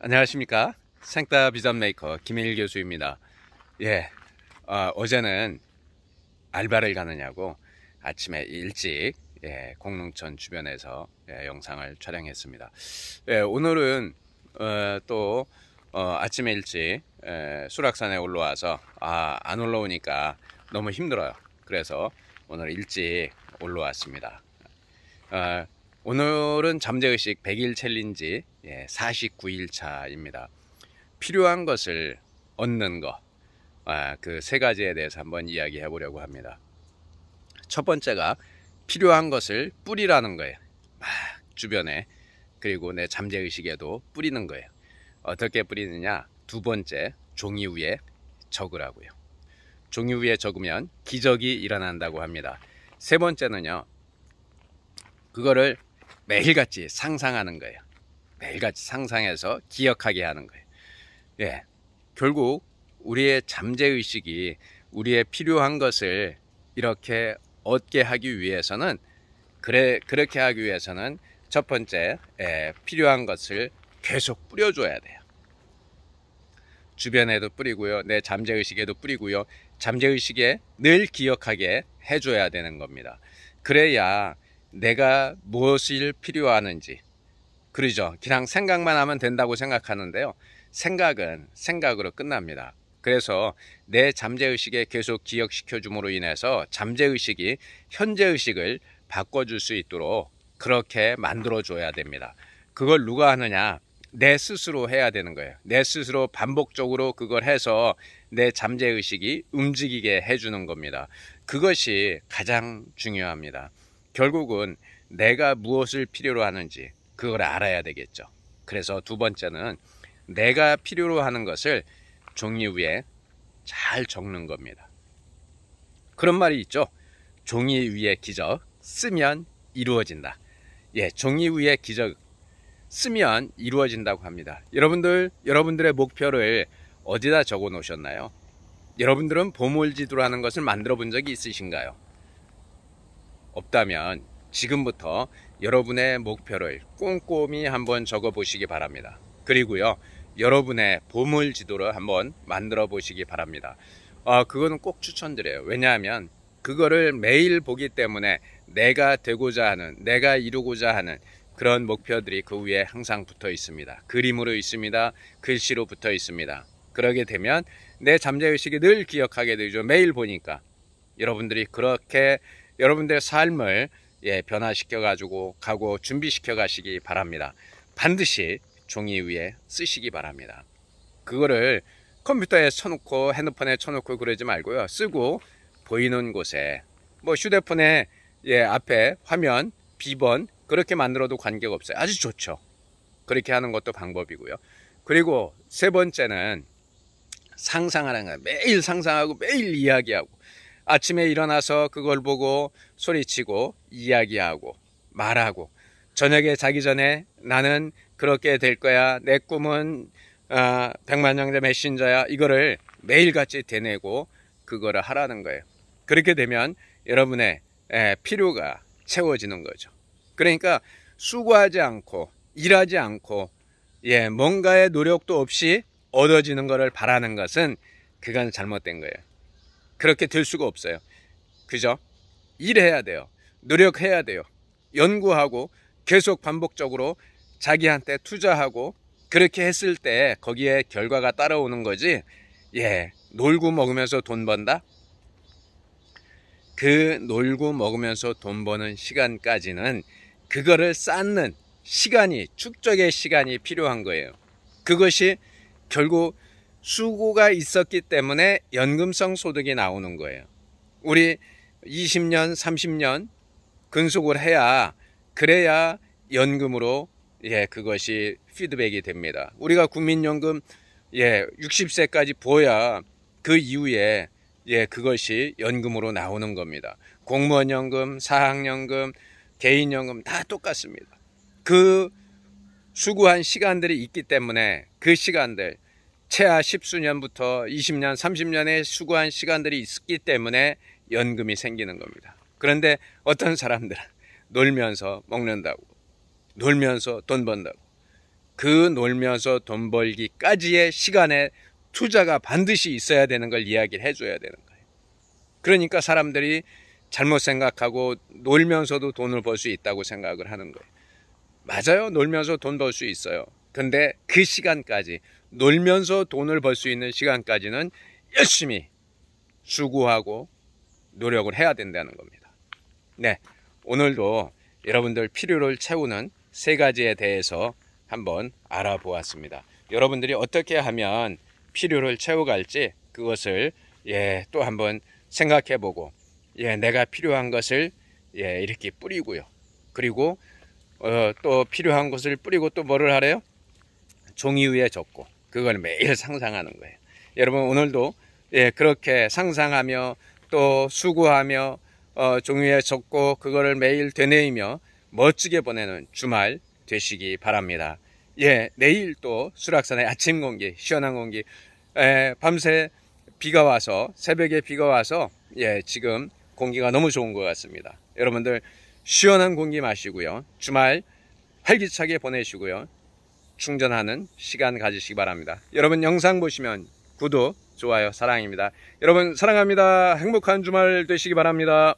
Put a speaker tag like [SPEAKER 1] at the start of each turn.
[SPEAKER 1] 안녕하십니까 생따 비전 메이커 김일 교수입니다 예 어, 제는 알바를 가느냐고 아침에 일찍 예, 공릉천 주변에서 예, 영상을 촬영했습니다 예, 오늘은 어, 또 어, 아침에 일찍 예, 수락산에 올라와서 아, 안 올라오니까 너무 힘들어요 그래서 오늘 일찍 올라왔습니다 어, 오늘은 잠재의식 100일 챌린지 49일 예, 차입니다. 필요한 것을 얻는 것, 아, 그세 가지에 대해서 한번 이야기해 보려고 합니다. 첫 번째가 필요한 것을 뿌리라는 거예요. 막 주변에 그리고 내 잠재의식에도 뿌리는 거예요. 어떻게 뿌리느냐? 두 번째, 종이 위에 적으라고요. 종이 위에 적으면 기적이 일어난다고 합니다. 세 번째는요. 그거를 매일같이 상상하는 거예요. 매일같이 상상해서 기억하게 하는 거예요. 예. 결국 우리의 잠재의식이 우리의 필요한 것을 이렇게 얻게 하기 위해서는 그래 그렇게 하기 위해서는 첫 번째 예, 필요한 것을 계속 뿌려줘야 돼요. 주변에도 뿌리고요, 내 잠재의식에도 뿌리고요, 잠재의식에 늘 기억하게 해줘야 되는 겁니다. 그래야 내가 무엇일 필요하는지 그러죠. 그냥 생각만 하면 된다고 생각하는데요. 생각은 생각으로 끝납니다. 그래서 내 잠재의식에 계속 기억시켜줌으로 인해서 잠재의식이 현재의식을 바꿔줄 수 있도록 그렇게 만들어줘야 됩니다. 그걸 누가 하느냐? 내 스스로 해야 되는 거예요. 내 스스로 반복적으로 그걸 해서 내 잠재의식이 움직이게 해주는 겁니다. 그것이 가장 중요합니다. 결국은 내가 무엇을 필요로 하는지 그걸 알아야 되겠죠. 그래서 두 번째는 내가 필요로 하는 것을 종이 위에 잘 적는 겁니다. 그런 말이 있죠. 종이 위에 기적, 쓰면 이루어진다. 예, 종이 위에 기적, 쓰면 이루어진다고 합니다. 여러분들, 여러분들의 목표를 어디다 적어 놓으셨나요? 여러분들은 보물지도라는 것을 만들어 본 적이 있으신가요? 없다면 지금부터 여러분의 목표를 꼼꼼히 한번 적어 보시기 바랍니다. 그리고요, 여러분의 보물 지도를 한번 만들어 보시기 바랍니다. 아, 그거는 꼭 추천드려요. 왜냐하면 그거를 매일 보기 때문에 내가 되고자 하는, 내가 이루고자 하는 그런 목표들이 그 위에 항상 붙어 있습니다. 그림으로 있습니다. 글씨로 붙어 있습니다. 그러게 되면 내 잠재의식이 늘 기억하게 되죠. 매일 보니까. 여러분들이 그렇게 여러분들의 삶을 예, 변화시켜 가지고 가고 준비시켜 가시기 바랍니다. 반드시 종이 위에 쓰시기 바랍니다. 그거를 컴퓨터에 쳐놓고 핸드폰에 쳐놓고 그러지 말고요. 쓰고 보이는 곳에 뭐 휴대폰에 예, 앞에 화면 비번 그렇게 만들어도 관계가 없어요. 아주 좋죠. 그렇게 하는 것도 방법이고요. 그리고 세 번째는 상상하는 거예요. 매일 상상하고 매일 이야기하고 아침에 일어나서 그걸 보고 소리치고 이야기하고 말하고 저녁에 자기 전에 나는 그렇게 될 거야. 내 꿈은 아, 어, 백만장자 메신저야. 이거를 매일같이 되내고 그거를 하라는 거예요. 그렇게 되면 여러분의 에, 필요가 채워지는 거죠. 그러니까 수고하지 않고 일하지 않고 예, 뭔가의 노력도 없이 얻어지는 것을 바라는 것은 그건 잘못된 거예요. 그렇게 될 수가 없어요. 그죠? 일해야 돼요. 노력해야 돼요. 연구하고 계속 반복적으로 자기한테 투자하고 그렇게 했을 때 거기에 결과가 따라오는 거지. 예, 놀고 먹으면서 돈 번다? 그 놀고 먹으면서 돈 버는 시간까지는 그거를 쌓는 시간이, 축적의 시간이 필요한 거예요. 그것이 결국 수고가 있었기 때문에 연금성 소득이 나오는 거예요. 우리 20년, 30년 근속을 해야 그래야 연금으로 예, 그것이 피드백이 됩니다. 우리가 국민연금 예, 60세까지 보야 그 이후에 예, 그것이 연금으로 나오는 겁니다. 공무원 연금, 사학 연금, 개인 연금 다 똑같습니다. 그 수고한 시간들이 있기 때문에 그 시간들 최하 1 0수년부터 20년, 30년의 수고한 시간들이 있기 었 때문에 연금이 생기는 겁니다. 그런데 어떤 사람들은 놀면서 먹는다고, 놀면서 돈 번다고, 그 놀면서 돈 벌기까지의 시간에 투자가 반드시 있어야 되는 걸 이야기를 해줘야 되는 거예요. 그러니까 사람들이 잘못 생각하고 놀면서도 돈을 벌 수 있다고 생각을 하는 거예요. 맞아요. 놀면서 돈 벌 수 있어요. 근데 그 시간까지 놀면서 돈을 벌 수 있는 시간까지는 열심히 수고하고 노력을 해야 된다는 겁니다. 네, 오늘도 여러분들 필요를 채우는 세 가지에 대해서 한번 알아보았습니다. 여러분들이 어떻게 하면 필요를 채워갈지 그것을 예, 또 한번 생각해보고 예, 내가 필요한 것을 예, 이렇게 뿌리고요. 그리고 어, 또 필요한 것을 뿌리고 또 뭐를 하래요? 종이 위에 적고 그걸 매일 상상하는 거예요. 여러분 오늘도 예, 그렇게 상상하며 또 수고하며 어, 종이 위에 적고 그거를 매일 되뇌이며 멋지게 보내는 주말 되시기 바랍니다. 예, 내일 또 수락산의 아침 공기, 시원한 공기, 예, 밤새 비가 와서 새벽에 비가 와서 예, 지금 공기가 너무 좋은 것 같습니다. 여러분들 시원한 공기 마시고요. 주말 활기차게 보내시고요. 충전하는 시간 가지시기 바랍니다. 여러분 영상 보시면 구독, 좋아요, 사랑입니다. 여러분 사랑합니다. 행복한 주말 되시기 바랍니다.